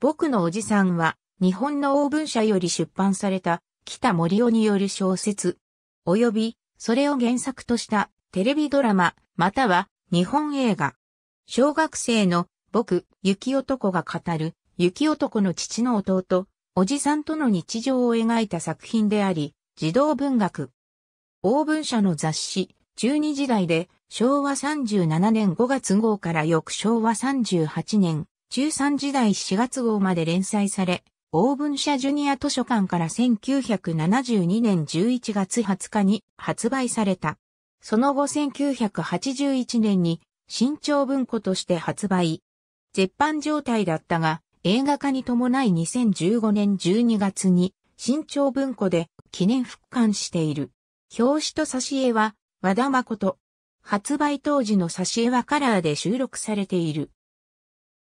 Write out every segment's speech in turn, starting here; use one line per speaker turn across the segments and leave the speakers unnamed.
僕のおじさんは、日本の大文社より出版された、北森夫による小説、及び、それを原作としたテレビドラマ、または日本映画。小学生の僕、雪男が語る、雪男の父の弟、おじさんとの日常を描いた作品であり、児童文学。大文社の雑誌、12時代で、昭和37年5月号から翌昭和38年中3時代4月号まで連載され、オーブン社ジュニア図書館から1972年11月20日に発売された。その後1981年に新潮文庫として発売。絶版状態だったが、映画化に伴い2015年12月に新潮文庫で記念復刊している。表紙と挿絵は和田誠。発売当時の挿絵はカラーで収録されている。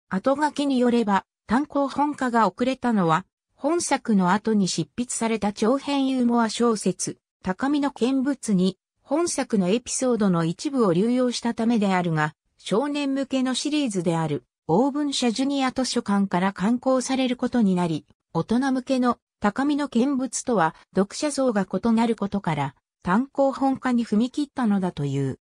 後書きによれば、単行本化が遅れたのは、本作の後に執筆された長編ユーモア小説、高みの見物に、本作のエピソードの一部を流用したためであるが、少年向けのシリーズである、オーブン社ジュニア図書館から刊行されることになり、大人向けの高みの見物とは読者層が異なることから、単行本化に踏み切ったのだという。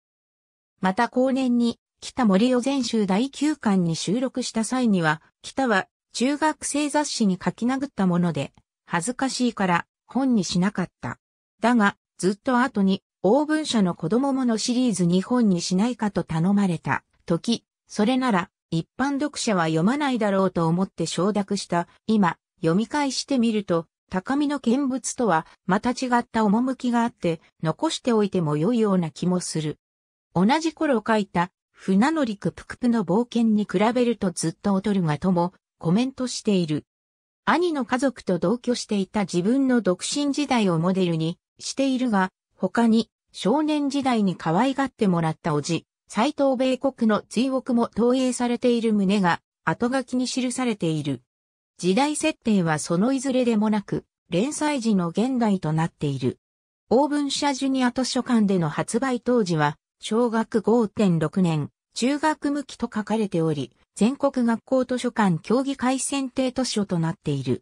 また後年に北森を全集第9巻に収録した際には、北は中学生雑誌に書き殴ったもので、恥ずかしいから本にしなかった。だが、ずっと後に、大文社の子供ものシリーズ2本にしないかと頼まれた時、それなら一般読者は読まないだろうと思って承諾した。今、読み返してみると、高見の見物とはまた違った趣があって、残しておいても良いような気もする。同じ頃書いた船乗りクプクプの冒険に比べるとずっと劣るがともコメントしている。兄の家族と同居していた自分の独身時代をモデルにしているが、他に少年時代に可愛がってもらったおじ、斎藤米国の追憶も投影されている旨が後書きに記されている。時代設定はそのいずれでもなく、連載時の現代となっている。オーブン社ジュニア図書館での発売当時は、小学5.6年、中学向きと書かれており、全国学校図書館協議会選定図書となっている。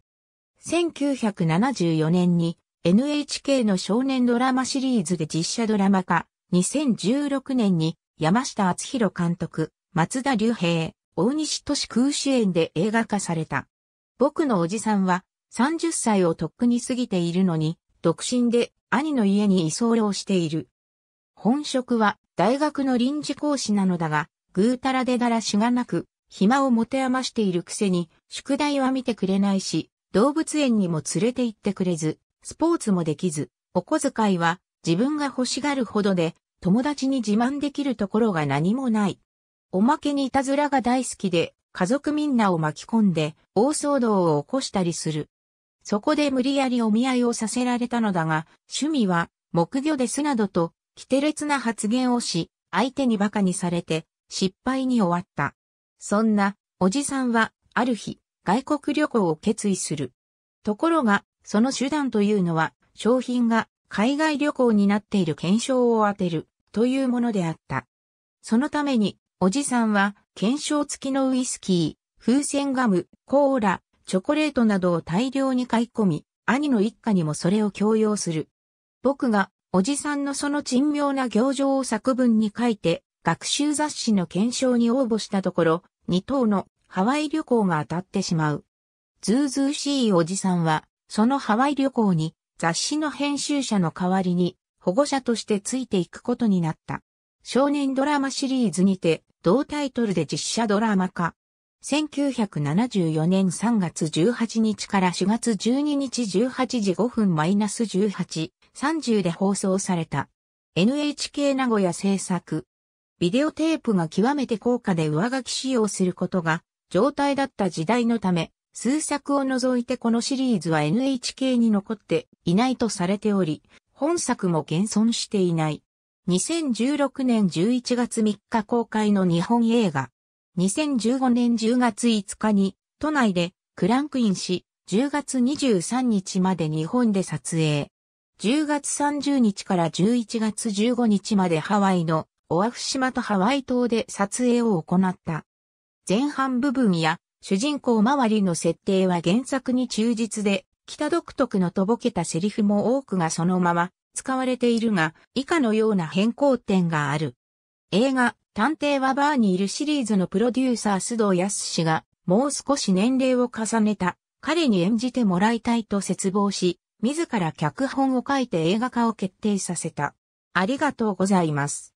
1974年に NHK の少年ドラマシリーズで実写ドラマ化、2016年に山下敦弘監督、松田龍平、大西俊空主演で映画化された。僕のおじさんは30歳をとっくに過ぎているのに、独身で兄の家に居候している。本職は大学の臨時講師なのだが、ぐうたらでだらしがなく、暇を持て余しているくせに、宿題は見てくれないし、動物園にも連れて行ってくれず、スポーツもできず、お小遣いは自分が欲しがるほどで、友達に自慢できるところが何もない。おまけにいたずらが大好きで、家族みんなを巻き込んで、大騒動を起こしたりする。そこで無理やりお見合いをさせられたのだが、趣味は、木魚ですなどと、規定烈な発言をし、相手に馬鹿にされて、失敗に終わった。そんな、おじさんは、ある日、外国旅行を決意する。ところが、その手段というのは、商品が海外旅行になっている検証を当てる、というものであった。そのために、おじさんは、検証付きのウイスキー、風船ガム、コーラ、チョコレートなどを大量に買い込み、兄の一家にもそれを強要する。僕がおじさんのその珍妙な行情を作文に書いて、学習雑誌の検証に応募したところ、2等のハワイ旅行が当たってしまう。ズーズーしいおじさんは、そのハワイ旅行に雑誌の編集者の代わりに保護者としてついていくことになった。少年ドラマシリーズにて同タイトルで実写ドラマ化。1974年3月18日から4月12日18時5分マイナス18 30で放送された。NHK 名古屋制作。ビデオテープが極めて高価で上書き使用することが状態だった時代のため、数作を除いてこのシリーズは NHK に残っていないとされており、本作も現存していない。2016年11月3日公開の日本映画。2015年10月5日に都内でクランクインし、10月23日まで日本で撮影。10月30日から11月15日までハワイのオアフ島とハワイ島で撮影を行った。前半部分や主人公周りの設定は原作に忠実で、北独特のとぼけたセリフも多くがそのまま使われているが、以下のような変更点がある。映画、探偵はバーにいるシリーズのプロデューサー須藤康氏が、もう少し年齢を重ねた、彼に演じてもらいたいと絶望し、自ら脚本を書いて映画化を決定させた。ありがとうございます。